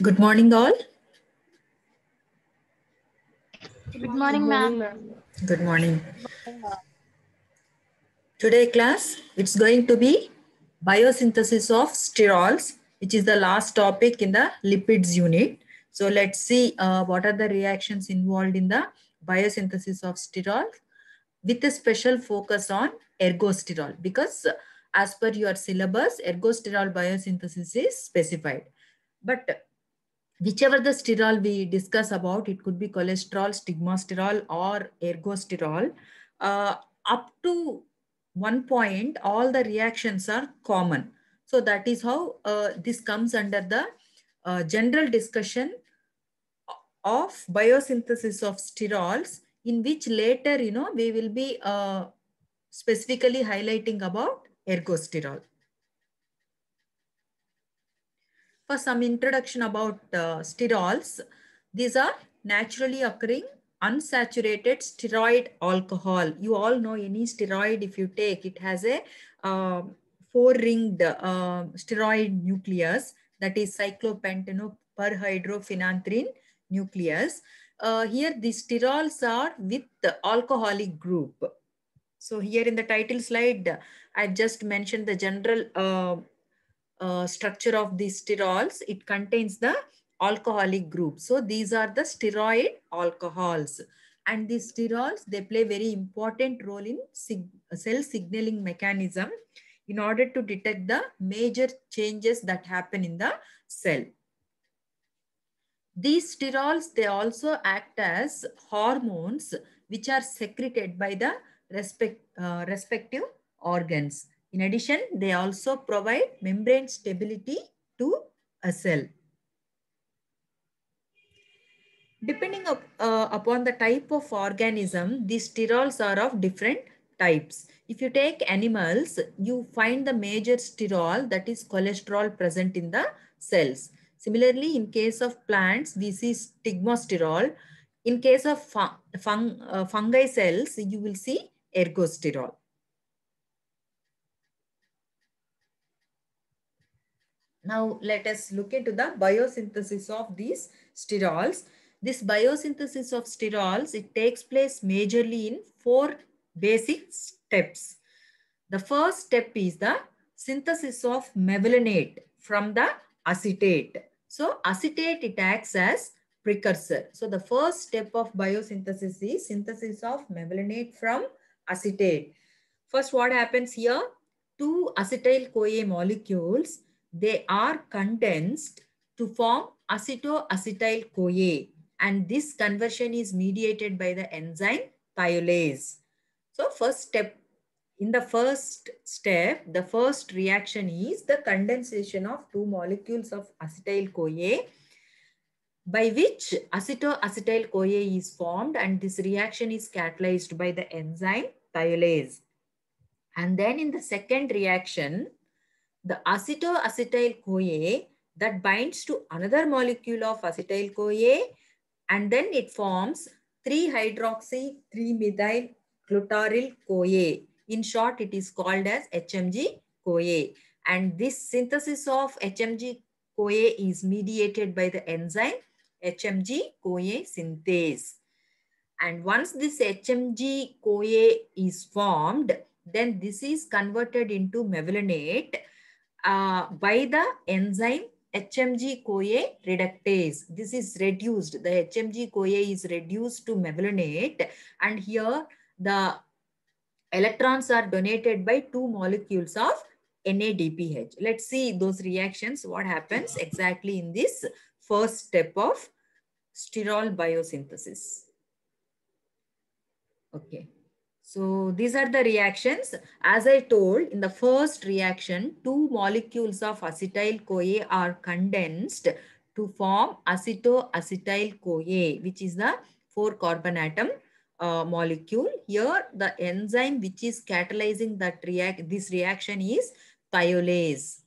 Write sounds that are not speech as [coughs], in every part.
Good morning, all. Good morning, ma'am. Good morning. Today class, it's going to be biosynthesis of sterols, which is the last topic in the lipids unit. So let's see uh, what are the reactions involved in the biosynthesis of sterols with a special focus on ergosterol because as per your syllabus, ergosterol biosynthesis is specified. But whichever the sterol we discuss about, it could be cholesterol, stigmosterol, or ergosterol. Uh, up to one point, all the reactions are common. So that is how uh, this comes under the uh, general discussion of biosynthesis of sterols, in which later, you know, we will be uh, specifically highlighting about ergosterol. for some introduction about uh, sterols. These are naturally occurring unsaturated steroid alcohol. You all know any steroid if you take, it has a uh, four-ringed uh, steroid nucleus that is cyclopentanoperhydrophenanthrine nucleus. Uh, here the sterols are with the alcoholic group. So here in the title slide, I just mentioned the general um, uh, structure of the sterols, it contains the alcoholic group. So these are the steroid alcohols. And these sterols, they play very important role in sig cell signaling mechanism in order to detect the major changes that happen in the cell. These sterols, they also act as hormones which are secreted by the respect, uh, respective organs. In addition, they also provide membrane stability to a cell. Depending up, uh, upon the type of organism, these sterols are of different types. If you take animals, you find the major sterol that is cholesterol present in the cells. Similarly, in case of plants, we see stigmosterol. In case of fun uh, fungi cells, you will see ergosterol. Now let us look into the biosynthesis of these sterols. This biosynthesis of sterols, it takes place majorly in four basic steps. The first step is the synthesis of mevalonate from the acetate. So acetate, it acts as precursor. So the first step of biosynthesis is synthesis of mevalonate from acetate. First, what happens here? Two acetyl-CoA molecules they are condensed to form acetoacetyl-CoA and this conversion is mediated by the enzyme thiolase. So first step, in the first step, the first reaction is the condensation of two molecules of acetyl-CoA by which acetoacetyl-CoA is formed and this reaction is catalyzed by the enzyme thiolase. And then in the second reaction, the acetoacetyl-CoA that binds to another molecule of acetyl-CoA and then it forms 3-hydroxy-3-methyl glutaryl CoA. In short, it is called as HMG CoA. And this synthesis of HMG CoA is mediated by the enzyme HMG CoA synthase. And once this HMG CoA is formed, then this is converted into mevalonate uh, by the enzyme HMG-CoA reductase. This is reduced. The HMG-CoA is reduced to mevalonate. And here the electrons are donated by two molecules of NADPH. Let's see those reactions, what happens exactly in this first step of sterol biosynthesis. Okay. So these are the reactions. As I told, in the first reaction, two molecules of acetyl-CoA are condensed to form acetoacetyl coa which is the four carbon atom uh, molecule. Here, the enzyme which is catalyzing that react this reaction is thiolase.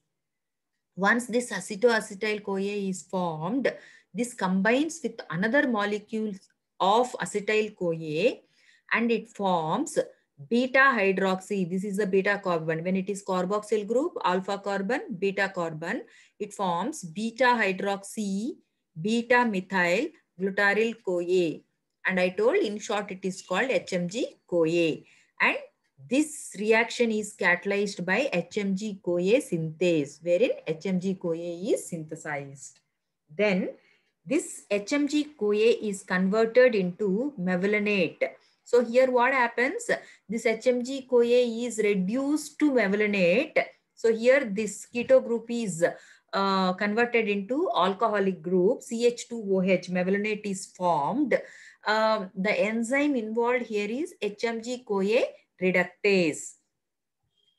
Once this acetoacetyl coa is formed, this combines with another molecule of acetyl-CoA and it forms beta hydroxy. This is the beta carbon. When it is carboxyl group, alpha carbon, beta carbon, it forms beta hydroxy, beta methyl glutaryl CoA. And I told in short, it is called HMG CoA. And this reaction is catalyzed by HMG CoA synthase, wherein HMG CoA is synthesized. Then this HMG CoA is converted into mevalonate so here what happens? This HMG-CoA is reduced to mevalonate. So here this keto group is uh, converted into alcoholic group, CH2OH, mevalonate is formed. Uh, the enzyme involved here is HMG-CoA reductase,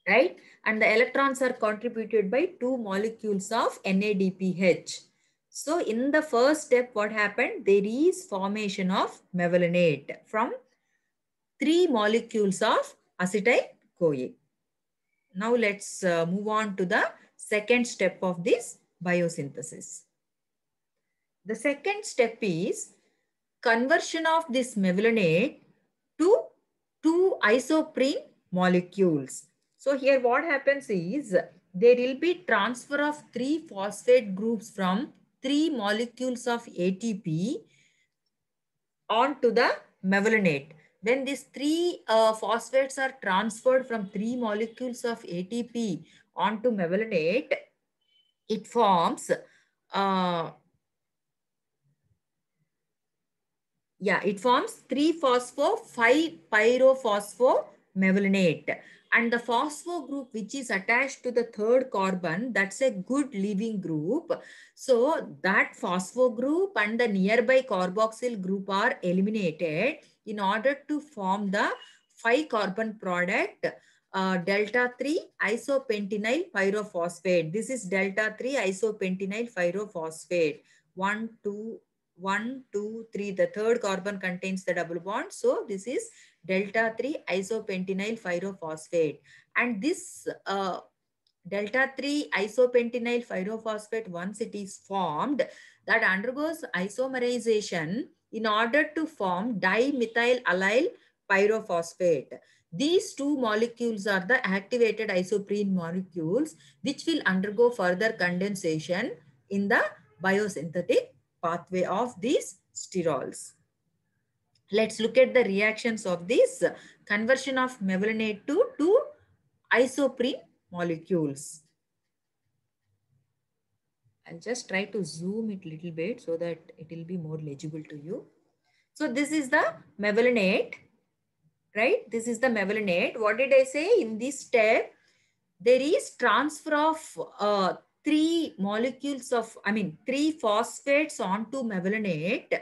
right? And the electrons are contributed by two molecules of NADPH. So in the first step, what happened? There is formation of mevalonate from three molecules of acetyl-CoA. Now let's uh, move on to the second step of this biosynthesis. The second step is conversion of this mevalonate to two isoprene molecules. So here what happens is there will be transfer of three phosphate groups from three molecules of ATP onto the mevalonate. When these three uh, phosphates are transferred from three molecules of ATP onto mevalinate, It forms, uh, yeah, it forms 3-phospho-5-pyrophospho-mevalonate. And the phospho group which is attached to the third carbon, that's a good leaving group. So that phospho group and the nearby carboxyl group are eliminated in order to form the 5 carbon product uh, delta 3 isopentenyl pyrophosphate. This is delta 3 isopentenyl pyrophosphate. 1, 2, 1, 2, 3. The third carbon contains the double bond. So this is delta 3 isopentenyl pyrophosphate. And this uh, delta 3 isopentenyl pyrophosphate, once it is formed, that undergoes isomerization in order to form dimethyl allyl pyrophosphate. These two molecules are the activated isoprene molecules which will undergo further condensation in the biosynthetic pathway of these sterols. Let's look at the reactions of this conversion of mevalonate to, two isoprene molecules. I'll just try to zoom it little bit so that it will be more legible to you. So this is the mevalinate, right? This is the mevalinate. What did I say? In this step, there is transfer of uh, three molecules of, I mean, three phosphates onto mevalinate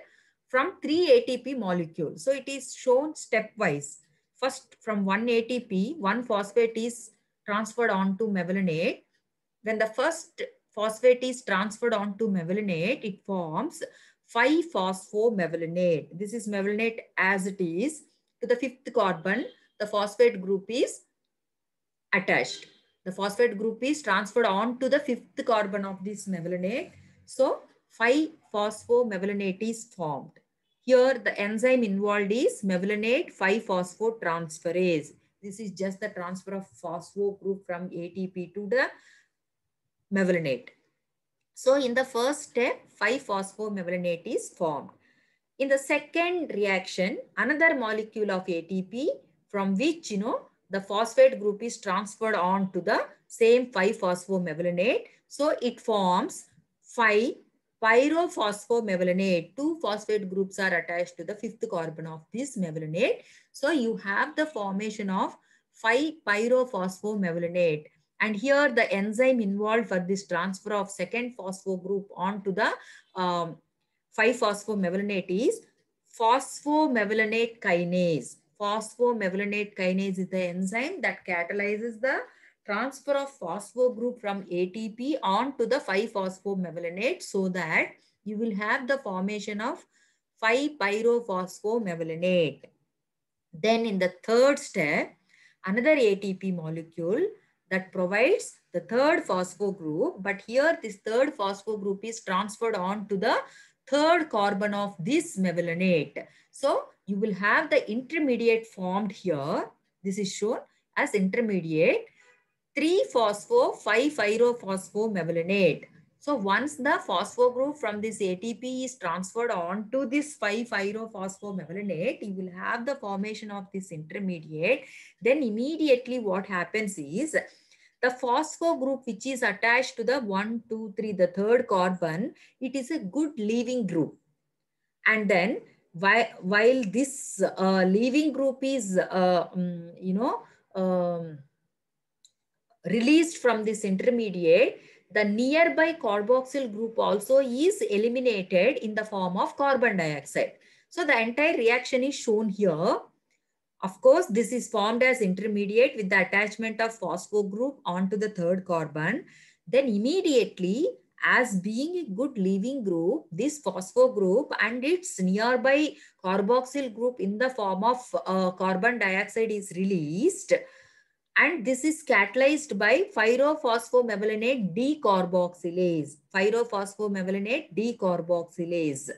from three ATP molecules. So it is shown stepwise. First, from one ATP, one phosphate is transferred onto mevalinate. Then the first phosphate is transferred onto mevalonate, it forms 5 phosphomevalinate This is mevalonate as it is. To the fifth carbon, the phosphate group is attached. The phosphate group is transferred on to the fifth carbon of this mevalonate. So 5 phosphomevalinate is formed. Here the enzyme involved is mevalonate 5-phosphotransferase. This is just the transfer of phospho group from ATP to the mevalonate. So in the first step, 5-phosphomevalonate is formed. In the second reaction, another molecule of ATP from which, you know, the phosphate group is transferred on to the same 5-phosphomevalonate. So it forms 5 pyrophosphomevalonate. Two phosphate groups are attached to the fifth carbon of this mevalonate. So you have the formation of 5-pyrophosphomevalonate and here the enzyme involved for this transfer of second phospho group onto the um, 5-phosphomevalonate is phosphomevalonate kinase. Phosphomevalonate kinase is the enzyme that catalyzes the transfer of phospho group from ATP onto the 5-phosphomevalonate so that you will have the formation of 5-pyrophosphomevalonate. Then in the third step, another ATP molecule that provides the third phospho group. But here this third phospho group is transferred on to the third carbon of this mevalonate. So you will have the intermediate formed here. This is shown as intermediate 3-phospho-5-pyrophosphomevalonate. So once the phospho group from this ATP is transferred on to this 5-pyrophosphomevalonate, you will have the formation of this intermediate. Then immediately what happens is the phospho group which is attached to the 1, 2, 3, the third carbon, it is a good leaving group. And then while this uh, leaving group is, uh, um, you know, um, released from this intermediate, the nearby carboxyl group also is eliminated in the form of carbon dioxide. So the entire reaction is shown here. Of course, this is formed as intermediate with the attachment of phospho group onto the third carbon. Then immediately as being a good leaving group, this phospho group and its nearby carboxyl group in the form of uh, carbon dioxide is released. And this is catalyzed by pyrophosphomevalinate decarboxylase. Pyrophosphomevalinate decarboxylase.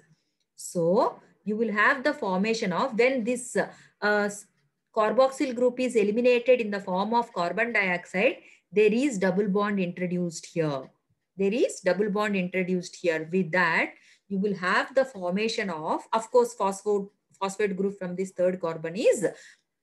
So, you will have the formation of then this uh, carboxyl group is eliminated in the form of carbon dioxide, there is double bond introduced here. There is double bond introduced here. With that, you will have the formation of, of course, phosphate, phosphate group from this third carbon is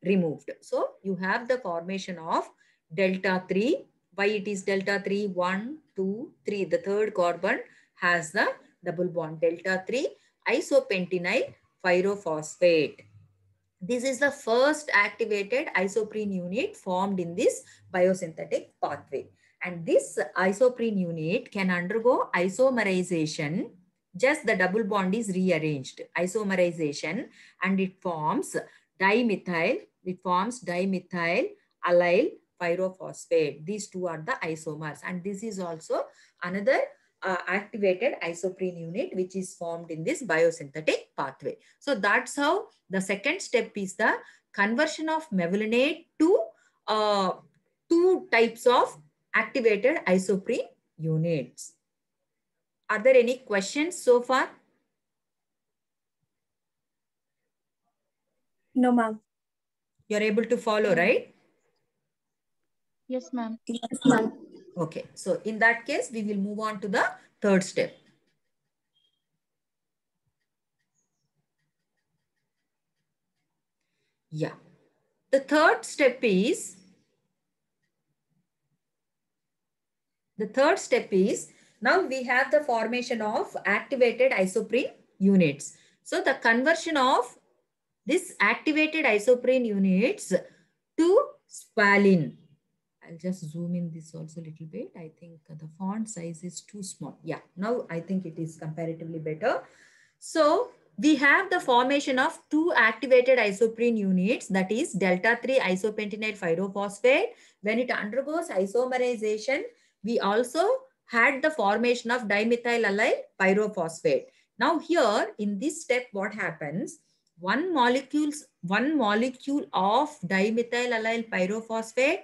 removed. So you have the formation of delta 3. Why it is delta 3? 1, 2, 3. The third carbon has the double bond delta 3 isopentenyl pyrophosphate. This is the first activated isoprene unit formed in this biosynthetic pathway. And this isoprene unit can undergo isomerization, just the double bond is rearranged, isomerization, and it forms dimethyl, it forms dimethyl allyl pyrophosphate. These two are the isomers. And this is also another uh, activated isoprene unit which is formed in this biosynthetic pathway. So that's how the second step is the conversion of mevalonate to uh, two types of activated isoprene units. Are there any questions so far? No, ma'am. You're able to follow, right? Yes, ma'am. Yes, ma'am. Okay, so in that case, we will move on to the third step. Yeah. The third step is, the third step is, now we have the formation of activated isoprene units. So the conversion of this activated isoprene units to spaline. I'll just zoom in this also a little bit. I think the font size is too small. Yeah, now I think it is comparatively better. So we have the formation of two activated isoprene units that is delta 3 isopentenyl pyrophosphate. When it undergoes isomerization, we also had the formation of dimethyl allyl pyrophosphate. Now here in this step, what happens? One molecules, one molecule of dimethyl allyl pyrophosphate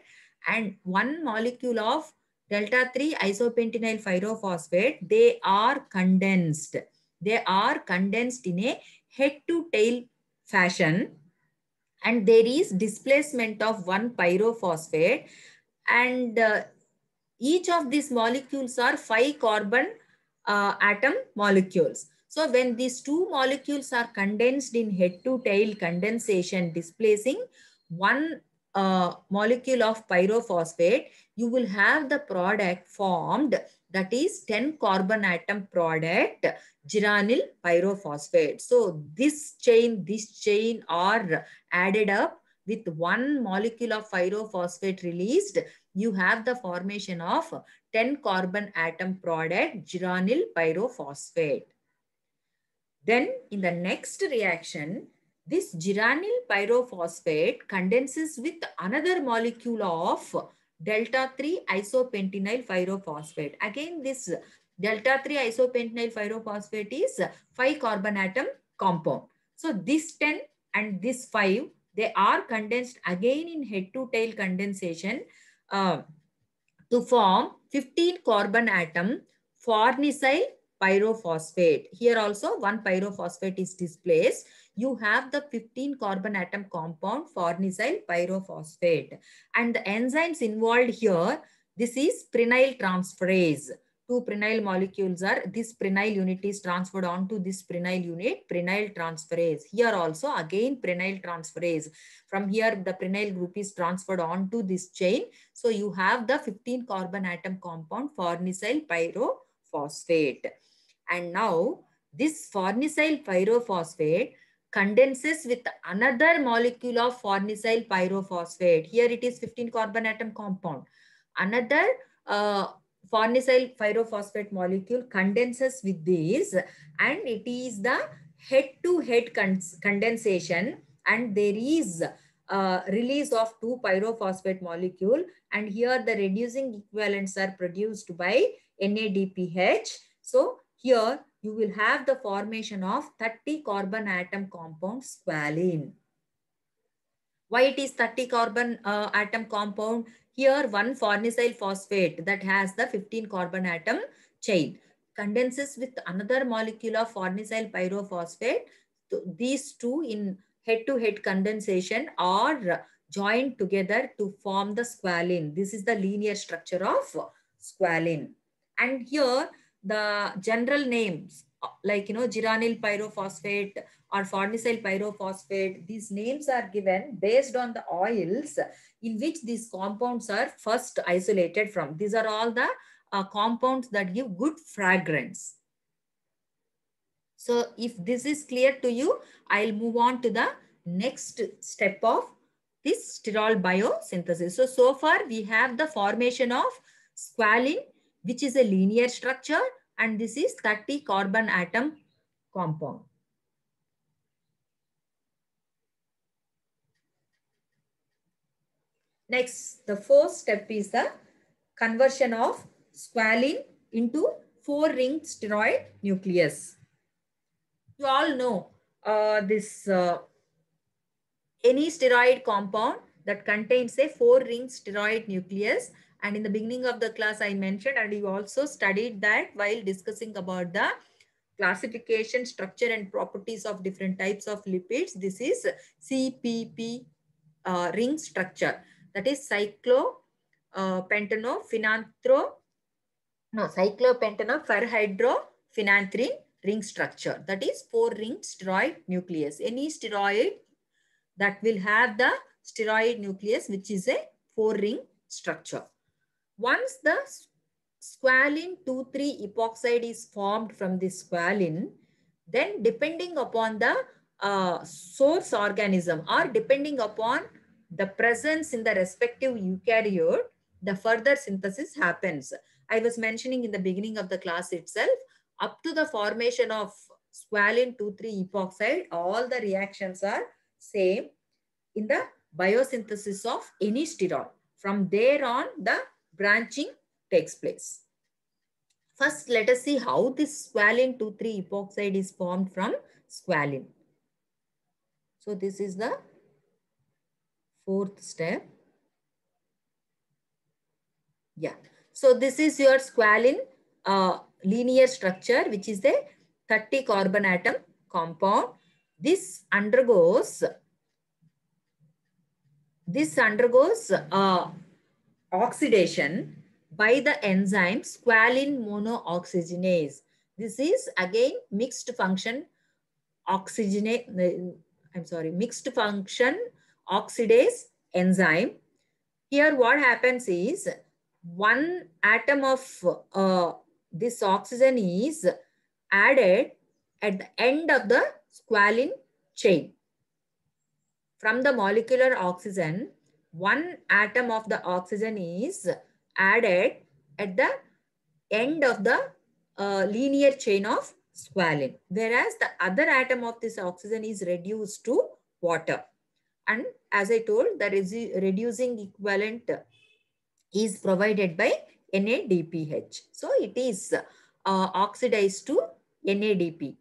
and one molecule of delta 3 isopentenyl pyrophosphate, they are condensed. They are condensed in a head to tail fashion and there is displacement of one pyrophosphate and uh, each of these molecules are five carbon uh, atom molecules. So when these two molecules are condensed in head to tail condensation displacing one molecule of pyrophosphate, you will have the product formed that is 10 carbon atom product, geranyl pyrophosphate. So this chain, this chain are added up with one molecule of pyrophosphate released, you have the formation of 10 carbon atom product, geranyl pyrophosphate. Then in the next reaction, this geranyl pyrophosphate condenses with another molecule of delta 3 isopentenyl pyrophosphate. Again, this delta 3 isopentenyl pyrophosphate is 5 carbon atom compound. So this 10 and this 5, they are condensed again in head to tail condensation uh, to form 15 carbon atom farnesyl pyrophosphate. Here also one pyrophosphate is displaced you have the 15 carbon atom compound fornisyl pyrophosphate. And the enzymes involved here, this is prenyl transferase. Two prenyl molecules are, this prenyl unit is transferred onto this prenyl unit, prenyl transferase. Here also, again, prenyl transferase. From here, the prenyl group is transferred onto this chain. So you have the 15 carbon atom compound fornisyl pyrophosphate. And now, this fornisyl pyrophosphate condenses with another molecule of fornycyl pyrophosphate. Here it is 15 carbon atom compound. Another uh, pyrophosphate molecule condenses with this and it is the head-to-head -head condensation and there is a uh, release of two pyrophosphate molecule and here the reducing equivalents are produced by NADPH. So here you will have the formation of 30 carbon atom compound squalene. Why it is 30 carbon uh, atom compound? Here one farnesyl phosphate that has the 15 carbon atom chain condenses with another molecule of farnesyl pyrophosphate. So these two in head-to-head -head condensation are joined together to form the squalene. This is the linear structure of squalene. And here the general names like, you know, geranyl pyrophosphate or farnesyl pyrophosphate, these names are given based on the oils in which these compounds are first isolated from. These are all the uh, compounds that give good fragrance. So if this is clear to you, I'll move on to the next step of this sterol biosynthesis. So, so far we have the formation of squalene which is a linear structure and this is 30 carbon atom compound. Next, the fourth step is the conversion of squalene into four ring steroid nucleus. You all know uh, this uh, any steroid compound that contains a four ring steroid nucleus and in the beginning of the class, I mentioned, and you also studied that while discussing about the classification, structure, and properties of different types of lipids. This is CPP uh, ring structure. That is cyclopentanophenanthro, uh, no, cyclopentanophenanthrin ring structure. That is four ring steroid nucleus. Any steroid that will have the steroid nucleus, which is a four ring structure. Once the squalene two three epoxide is formed from the squalene, then depending upon the uh, source organism or depending upon the presence in the respective eukaryote, the further synthesis happens. I was mentioning in the beginning of the class itself, up to the formation of squalene two three epoxide, all the reactions are same in the biosynthesis of any sterol. From there on, the branching takes place. First, let us see how this squalene 2,3 epoxide is formed from squalene. So this is the fourth step. Yeah. So this is your squalene uh, linear structure, which is a 30 carbon atom compound. This undergoes, this undergoes uh, oxidation by the enzyme squalene monooxygenase. This is again mixed function oxygenate, uh, I'm sorry, mixed function oxidase enzyme. Here what happens is one atom of uh, this oxygen is added at the end of the squalene chain. From the molecular oxygen, one atom of the oxygen is added at the end of the uh, linear chain of squalene, whereas the other atom of this oxygen is reduced to water. And as I told, the reducing equivalent is provided by NADPH. So it is uh, oxidized to NADP.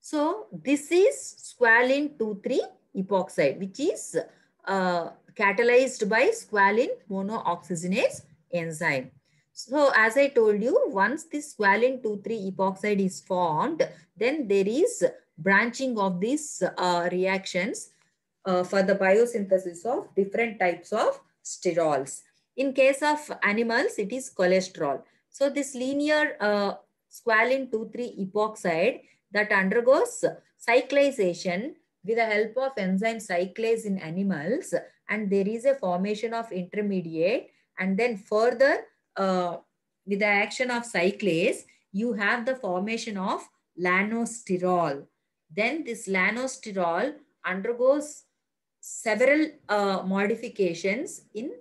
So this is squalene 2,3 epoxide, which is uh, catalyzed by squalene monooxygenase enzyme. So as I told you, once this squalene 2,3 epoxide is formed, then there is branching of these uh, reactions uh, for the biosynthesis of different types of sterols. In case of animals, it is cholesterol. So this linear uh, squalene 2,3 epoxide that undergoes cyclization with the help of enzyme cyclase in animals and there is a formation of intermediate and then further uh, with the action of cyclase, you have the formation of lanosterol. Then this lanosterol undergoes several uh, modifications in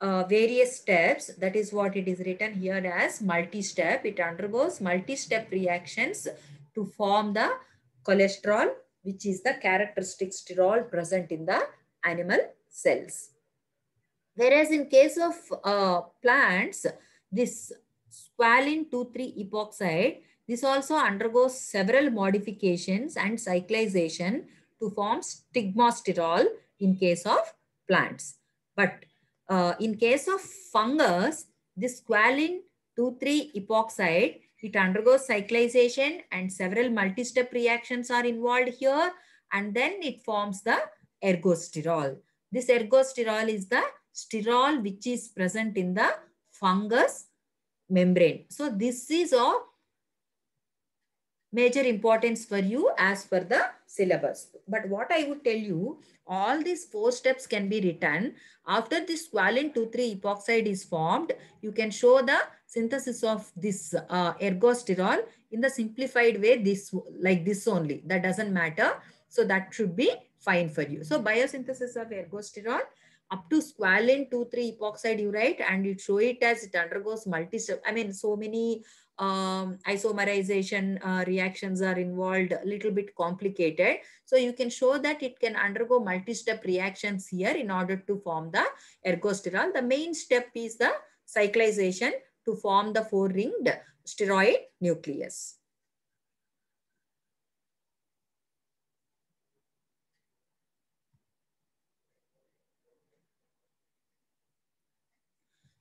uh, various steps. That is what it is written here as multi-step. It undergoes multi-step reactions to form the cholesterol which is the characteristic sterol present in the animal cells. Whereas in case of uh, plants, this squalene 2,3 epoxide, this also undergoes several modifications and cyclization to form stigmosterol in case of plants. But uh, in case of fungus, this squalene 2,3 epoxide it undergoes cyclization and several multi-step reactions are involved here and then it forms the ergosterol. This ergosterol is the sterol which is present in the fungus membrane. So this is of major importance for you as per the syllabus. But what I would tell you, all these four steps can be written. After this squalene 2,3 epoxide is formed, you can show the synthesis of this uh, ergosterol in the simplified way, this like this only. That doesn't matter. So that should be fine for you. So biosynthesis of ergosterol up to squalene 2,3 epoxide write and you show it as it undergoes multi I mean, so many um, isomerization uh, reactions are involved, a little bit complicated. So you can show that it can undergo multi-step reactions here in order to form the ergosterol. The main step is the cyclization to form the four-ringed steroid nucleus.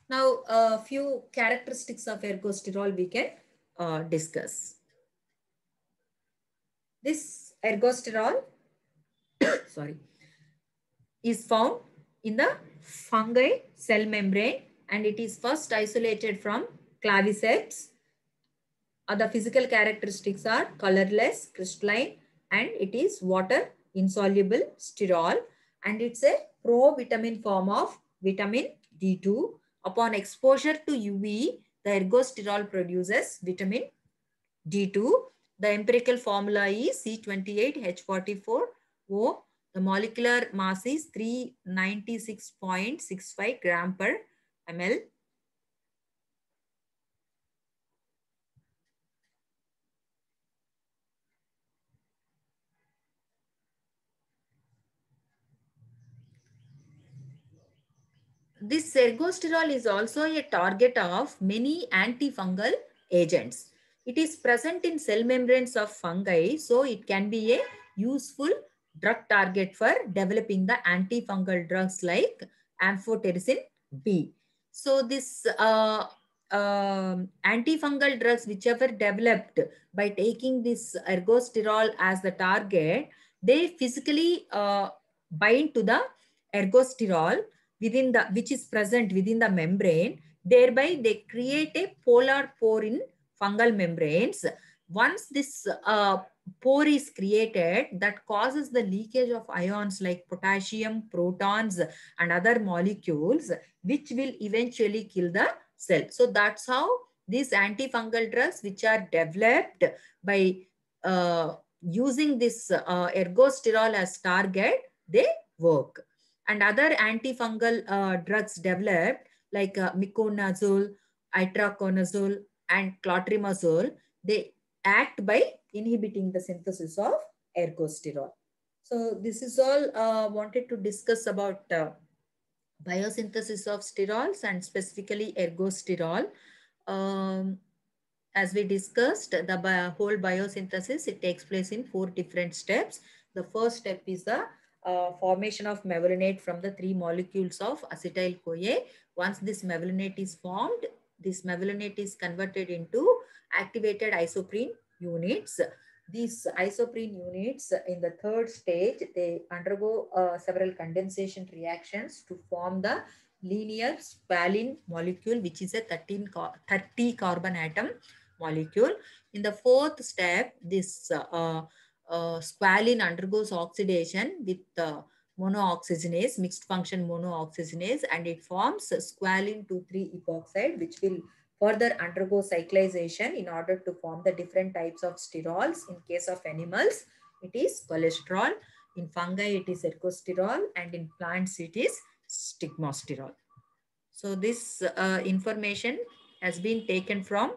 Now, a few characteristics of ergosterol we can uh, discuss. This ergosterol, [coughs] sorry, is found in the fungi cell membrane and it is first isolated from claviceps. Other physical characteristics are colorless, crystalline, and it is water insoluble sterol and it's a pro-vitamin form of vitamin D2. Upon exposure to UV, the ergosterol produces vitamin D2. The empirical formula is C28H44O. The molecular mass is 396.65 gram per ml. This ergosterol is also a target of many antifungal agents. It is present in cell membranes of fungi, so it can be a useful drug target for developing the antifungal drugs like amphotericin B. So this uh, uh, antifungal drugs which developed by taking this ergosterol as the target, they physically uh, bind to the ergosterol within the which is present within the membrane. Thereby, they create a polar pore in fungal membranes. Once this uh, pore is created that causes the leakage of ions like potassium, protons and other molecules which will eventually kill the cell. So that's how these antifungal drugs which are developed by uh, using this uh, ergosterol as target, they work. And other antifungal uh, drugs developed like uh, miconazole, itraconazole and clotrimazole, they act by inhibiting the synthesis of ergosterol. So this is all uh, wanted to discuss about uh, biosynthesis of sterols and specifically ergosterol. Um, as we discussed, the whole biosynthesis, it takes place in four different steps. The first step is the uh, formation of mevalonate from the three molecules of acetyl-CoA. Once this mevalonate is formed, this mevalonate is converted into activated isoprene units. These isoprene units in the third stage, they undergo uh, several condensation reactions to form the linear squalene molecule, which is a 13 30 carbon atom molecule. In the fourth step, this uh, uh, squalene undergoes oxidation with uh, monooxygenase, mixed function monooxygenase, and it forms squalene 2,3 epoxide, which will further undergo cyclization in order to form the different types of sterols. In case of animals, it is cholesterol. In fungi, it is ergosterol. And in plants, it is stigmosterol. So this uh, information has been taken from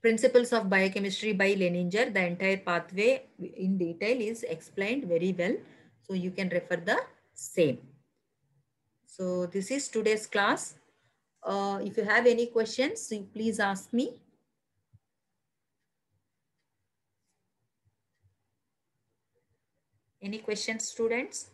Principles of Biochemistry by Leninger. The entire pathway in detail is explained very well. So you can refer the same. So this is today's class. Uh, if you have any questions, you please ask me. Any questions, students?